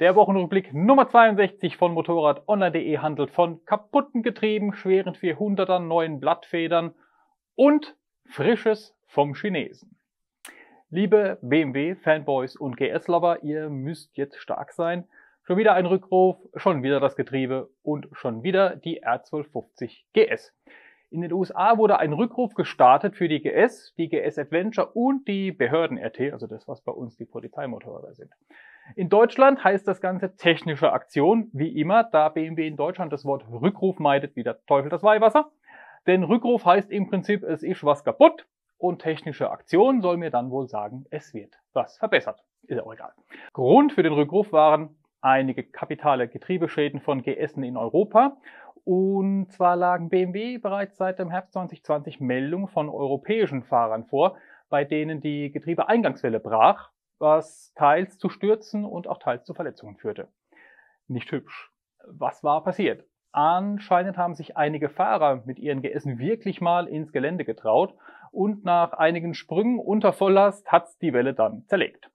Der Wochenrückblick Nummer 62 von Motorradonline.de handelt von kaputten Getrieben, schweren 400 er neuen Blattfedern und Frisches vom Chinesen. Liebe BMW, Fanboys und GS-Lover, ihr müsst jetzt stark sein. Schon wieder ein Rückruf, schon wieder das Getriebe und schon wieder die R1250 GS. In den USA wurde ein Rückruf gestartet für die GS, die GS Adventure und die Behörden-RT, also das, was bei uns die Polizeimotorräder sind. In Deutschland heißt das Ganze technische Aktion, wie immer, da BMW in Deutschland das Wort Rückruf meidet, wie der Teufel das Weihwasser. Denn Rückruf heißt im Prinzip, es ist was kaputt und technische Aktion soll mir dann wohl sagen, es wird was verbessert. Ist ja auch egal. Grund für den Rückruf waren einige kapitale Getriebeschäden von GSen in Europa. Und zwar lagen BMW bereits seit dem Herbst 2020 Meldungen von europäischen Fahrern vor, bei denen die Getriebeeingangswelle brach was teils zu Stürzen und auch teils zu Verletzungen führte. Nicht hübsch. Was war passiert? Anscheinend haben sich einige Fahrer mit ihren GSen wirklich mal ins Gelände getraut und nach einigen Sprüngen unter Volllast hat's die Welle dann zerlegt.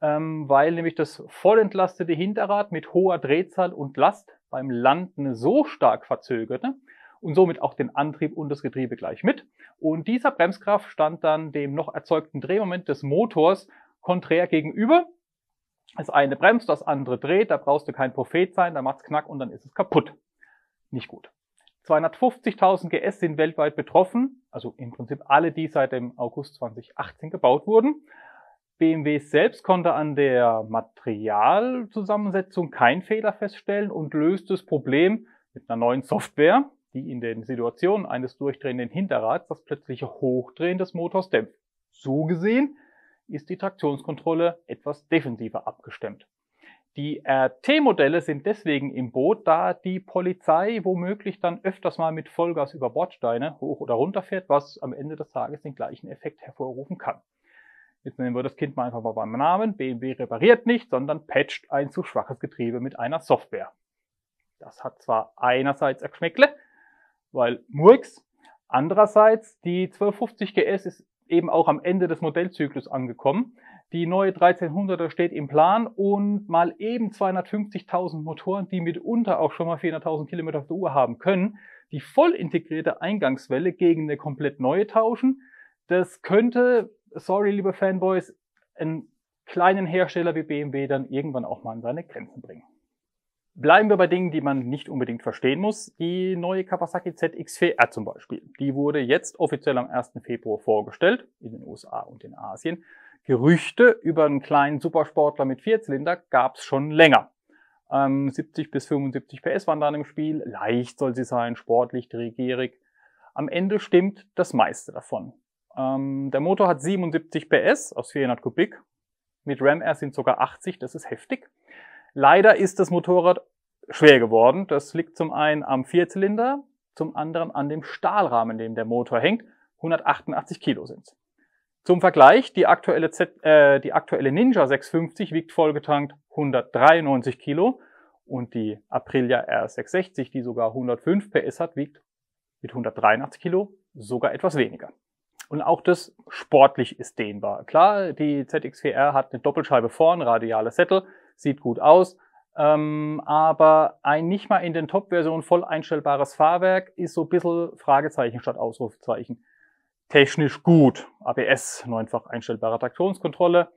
Ähm, weil nämlich das vollentlastete Hinterrad mit hoher Drehzahl und Last beim Landen so stark verzögerte und somit auch den Antrieb und das Getriebe gleich mit. Und dieser Bremskraft stand dann dem noch erzeugten Drehmoment des Motors konträr gegenüber. Das eine bremst, das andere dreht, da brauchst du kein Prophet sein, da macht's knack und dann ist es kaputt. Nicht gut. 250.000 GS sind weltweit betroffen, also im Prinzip alle, die seit dem August 2018 gebaut wurden. BMW selbst konnte an der Materialzusammensetzung keinen Fehler feststellen und löst das Problem mit einer neuen Software, die in den Situationen eines durchdrehenden Hinterrads das plötzliche Hochdrehen des Motors dämpft. So gesehen ist die Traktionskontrolle etwas defensiver abgestimmt. Die RT-Modelle äh, sind deswegen im Boot, da die Polizei womöglich dann öfters mal mit Vollgas über Bordsteine hoch oder runter fährt, was am Ende des Tages den gleichen Effekt hervorrufen kann. Jetzt nehmen wir das Kind mal einfach mal beim Namen. BMW repariert nicht, sondern patcht ein zu schwaches Getriebe mit einer Software. Das hat zwar einerseits ein Geschmäckle, weil Murks, andererseits die 1250 GS ist eben auch am Ende des Modellzyklus angekommen. Die neue 1300er steht im Plan und mal eben 250.000 Motoren, die mitunter auch schon mal 400.000 Kilometer auf der Uhr haben können, die voll integrierte Eingangswelle gegen eine komplett neue tauschen. Das könnte, sorry liebe Fanboys, einen kleinen Hersteller wie BMW dann irgendwann auch mal an seine Grenzen bringen. Bleiben wir bei Dingen, die man nicht unbedingt verstehen muss. Die neue Kawasaki ZX4R äh, zum Beispiel. Die wurde jetzt offiziell am 1. Februar vorgestellt, in den USA und in Asien. Gerüchte über einen kleinen Supersportler mit Vierzylinder gab es schon länger. Ähm, 70 bis 75 PS waren dann im Spiel. Leicht soll sie sein, sportlich, regierig. Am Ende stimmt das meiste davon. Ähm, der Motor hat 77 PS aus 400 Kubik. Mit Ram Air sind sogar 80, das ist heftig. Leider ist das Motorrad schwer geworden. Das liegt zum einen am Vierzylinder, zum anderen an dem Stahlrahmen, in dem der Motor hängt. 188 Kilo sind Zum Vergleich, die aktuelle, Z, äh, die aktuelle Ninja 650 wiegt vollgetankt 193 Kilo und die Aprilia R660, die sogar 105 PS hat, wiegt mit 183 Kilo sogar etwas weniger. Und auch das sportlich ist dehnbar. Klar, die ZX4R hat eine Doppelscheibe vorn, radiale Sättel, sieht gut aus. Ähm, aber ein nicht mal in den Top-Versionen voll einstellbares Fahrwerk ist so ein bisschen Fragezeichen statt Ausrufezeichen. Technisch gut. ABS, neunfach einstellbare Traktionskontrolle,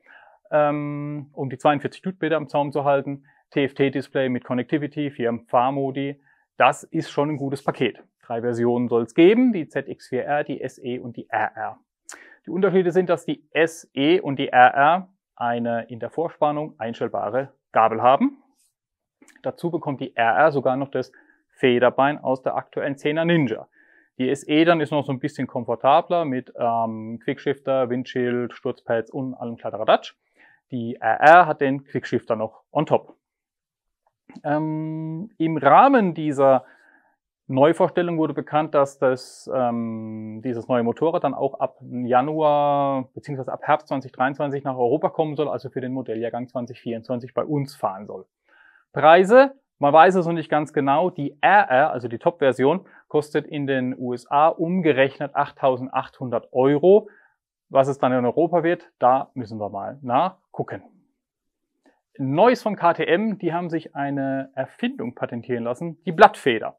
ähm, um die 42 Newtonmeter am Zaum zu halten. TFT-Display mit Connectivity, vier Fahrmodi. Das ist schon ein gutes Paket. Drei Versionen soll es geben, die ZX4R, die SE und die RR. Die Unterschiede sind, dass die SE und die RR eine in der Vorspannung einstellbare Gabel haben. Dazu bekommt die RR sogar noch das Federbein aus der aktuellen 10 Ninja. Die SE dann ist noch so ein bisschen komfortabler mit ähm, Quickshifter, Windschild, Sturzpads und allem Kladderadatsch. Die RR hat den Quickshifter noch on top. Ähm, Im Rahmen dieser Neuvorstellung wurde bekannt, dass das, ähm, dieses neue Motorrad dann auch ab Januar beziehungsweise ab Herbst 2023 nach Europa kommen soll, also für den Modelljahrgang 2024 bei uns fahren soll. Preise, man weiß es noch nicht ganz genau, die RR, also die Top-Version, kostet in den USA umgerechnet 8.800 Euro. Was es dann in Europa wird, da müssen wir mal nachgucken. Neues von KTM, die haben sich eine Erfindung patentieren lassen, die Blattfeder.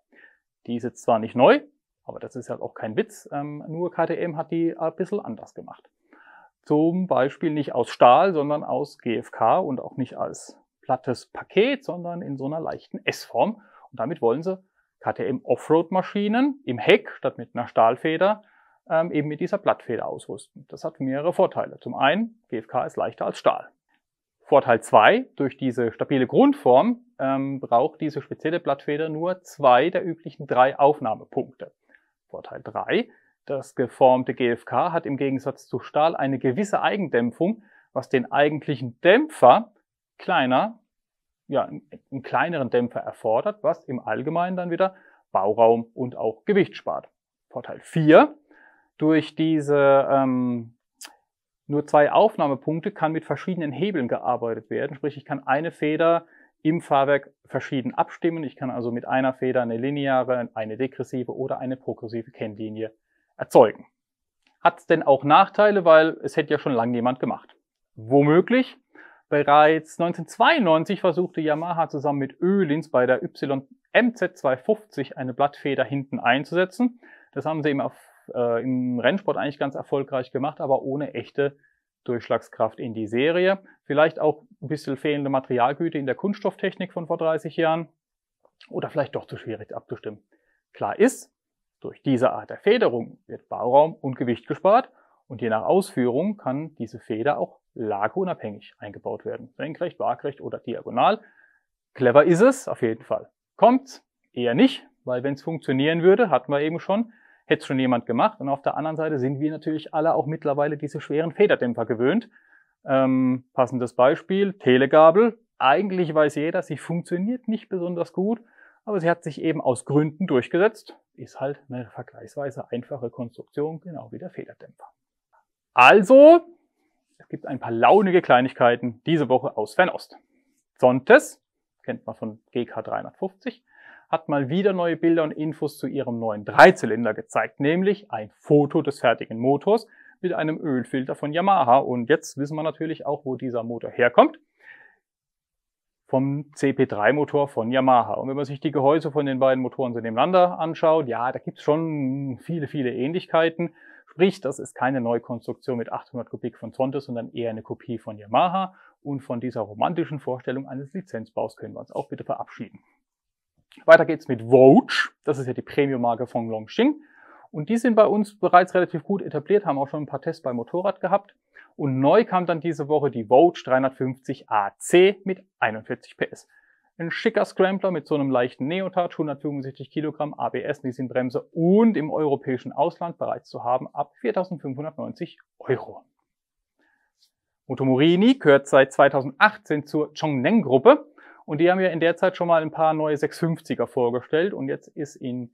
Die ist jetzt zwar nicht neu, aber das ist halt auch kein Witz. Ähm, nur KTM hat die ein bisschen anders gemacht. Zum Beispiel nicht aus Stahl, sondern aus GFK und auch nicht als plattes Paket, sondern in so einer leichten S-Form. Und damit wollen sie KTM Offroad-Maschinen im Heck statt mit einer Stahlfeder ähm, eben mit dieser Blattfeder ausrüsten. Das hat mehrere Vorteile. Zum einen, GFK ist leichter als Stahl. Vorteil 2, durch diese stabile Grundform ähm, braucht diese spezielle Blattfeder nur zwei der üblichen drei Aufnahmepunkte. Vorteil 3. Das geformte GFK hat im Gegensatz zu Stahl eine gewisse Eigendämpfung, was den eigentlichen Dämpfer kleiner, ja, einen kleineren Dämpfer erfordert, was im Allgemeinen dann wieder Bauraum und auch Gewicht spart. Vorteil 4. Durch diese ähm, nur zwei Aufnahmepunkte kann mit verschiedenen Hebeln gearbeitet werden. Sprich, ich kann eine Feder im Fahrwerk verschieden abstimmen. Ich kann also mit einer Feder eine lineare, eine degressive oder eine progressive Kennlinie erzeugen. Hat es denn auch Nachteile, weil es hätte ja schon lange jemand gemacht. Womöglich. Bereits 1992 versuchte Yamaha zusammen mit Öhlins bei der YMZ250 eine Blattfeder hinten einzusetzen. Das haben sie im, äh, im Rennsport eigentlich ganz erfolgreich gemacht, aber ohne echte Durchschlagskraft in die Serie. Vielleicht auch ein bisschen fehlende Materialgüte in der Kunststofftechnik von vor 30 Jahren. Oder vielleicht doch zu schwierig abzustimmen. Klar ist, durch diese Art der Federung wird Bauraum und Gewicht gespart und je nach Ausführung kann diese Feder auch lageunabhängig eingebaut werden. Senkrecht, waagrecht oder diagonal. Clever ist es, auf jeden Fall. Kommt eher nicht, weil wenn es funktionieren würde, hatten wir eben schon, hätte schon jemand gemacht. Und auf der anderen Seite sind wir natürlich alle auch mittlerweile diese schweren Federdämpfer gewöhnt. Ähm, passendes Beispiel, Telegabel. Eigentlich weiß jeder, sie funktioniert nicht besonders gut, aber sie hat sich eben aus Gründen durchgesetzt. Ist halt eine vergleichsweise einfache Konstruktion, genau wie der Federdämpfer. Also, es gibt ein paar launige Kleinigkeiten diese Woche aus Fernost. Zontes, kennt man von GK350, hat mal wieder neue Bilder und Infos zu ihrem neuen Dreizylinder gezeigt, nämlich ein Foto des fertigen Motors mit einem Ölfilter von Yamaha. Und jetzt wissen wir natürlich auch, wo dieser Motor herkommt. Vom CP3-Motor von Yamaha. Und wenn man sich die Gehäuse von den beiden Motoren so nebeneinander anschaut, ja, da gibt es schon viele, viele Ähnlichkeiten. Sprich, das ist keine Neukonstruktion mit 800 Kubik von Zontes, sondern eher eine Kopie von Yamaha. Und von dieser romantischen Vorstellung eines Lizenzbaus können wir uns auch bitte verabschieden. Weiter geht's mit Roach. Das ist ja die Premium-Marke von Longxing. Und die sind bei uns bereits relativ gut etabliert, haben auch schon ein paar Tests beim Motorrad gehabt. Und neu kam dann diese Woche die Vogue 350 AC mit 41 PS. Ein schicker Scrambler mit so einem leichten Neotouch, 165 Kilogramm ABS, Leasingbremse und im europäischen Ausland bereits zu haben ab 4.590 Euro. Motomorini gehört seit 2018 zur Chongneng-Gruppe und die haben ja in der Zeit schon mal ein paar neue 650er vorgestellt. Und jetzt ist in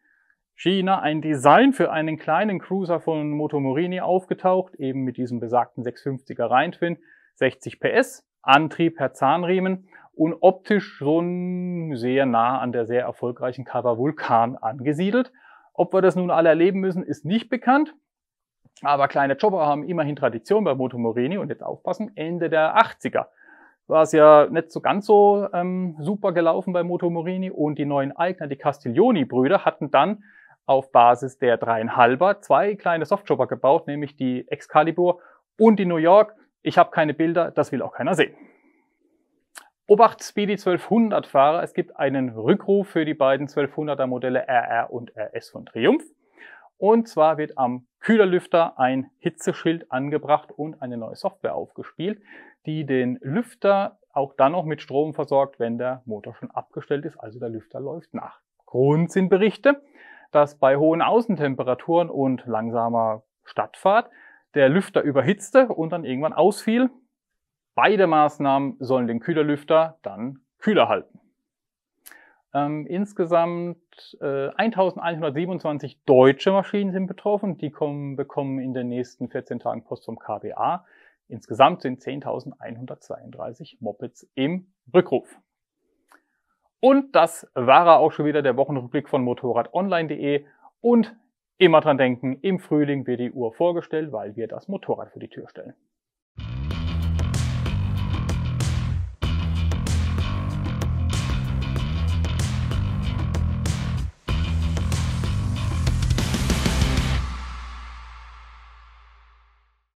China ein Design für einen kleinen Cruiser von Moto Morini aufgetaucht, eben mit diesem besagten 650er Rheintwin, 60 PS, Antrieb per Zahnriemen und optisch schon sehr nah an der sehr erfolgreichen Cover Vulkan angesiedelt. Ob wir das nun alle erleben müssen, ist nicht bekannt. Aber kleine Chopper haben immerhin Tradition bei Moto Morini und jetzt aufpassen, Ende der 80er war es ja nicht so ganz so ähm, super gelaufen bei Moto Morini und die neuen Eigner, die Castiglioni-Brüder, hatten dann auf Basis der dreieinhalber zwei kleine Softshopper gebaut, nämlich die Excalibur und die New York. Ich habe keine Bilder, das will auch keiner sehen. Obacht Speedy 1200 Fahrer, es gibt einen Rückruf für die beiden 1200er Modelle RR und RS von Triumph. Und zwar wird am Kühlerlüfter ein Hitzeschild angebracht und eine neue Software aufgespielt, die den Lüfter auch dann noch mit Strom versorgt, wenn der Motor schon abgestellt ist, also der Lüfter läuft nach. Grund sind Berichte, dass bei hohen Außentemperaturen und langsamer Stadtfahrt der Lüfter überhitzte und dann irgendwann ausfiel. Beide Maßnahmen sollen den Kühlerlüfter dann kühler halten. Ähm, insgesamt äh, 1127 deutsche Maschinen sind betroffen. Die kommen, bekommen in den nächsten 14 Tagen Post vom KBA. Insgesamt sind 10.132 Mopeds im Rückruf. Und das war auch schon wieder der Wochenrückblick von motorradonline.de. Und immer dran denken, im Frühling wird die Uhr vorgestellt, weil wir das Motorrad für die Tür stellen.